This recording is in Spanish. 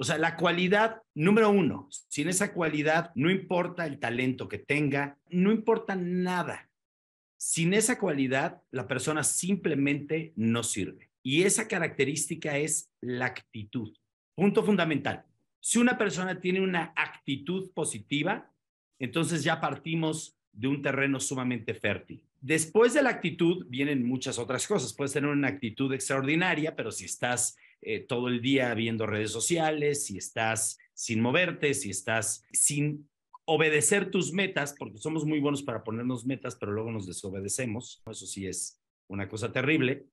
O sea, la cualidad número uno, sin esa cualidad no importa el talento que tenga, no importa nada. Sin esa cualidad, la persona simplemente no sirve. Y esa característica es la actitud. Punto fundamental. Si una persona tiene una actitud positiva, entonces ya partimos de un terreno sumamente fértil. Después de la actitud vienen muchas otras cosas. Puedes tener una actitud extraordinaria, pero si estás eh, todo el día viendo redes sociales, si estás sin moverte, si estás sin obedecer tus metas, porque somos muy buenos para ponernos metas, pero luego nos desobedecemos. Eso sí es una cosa terrible.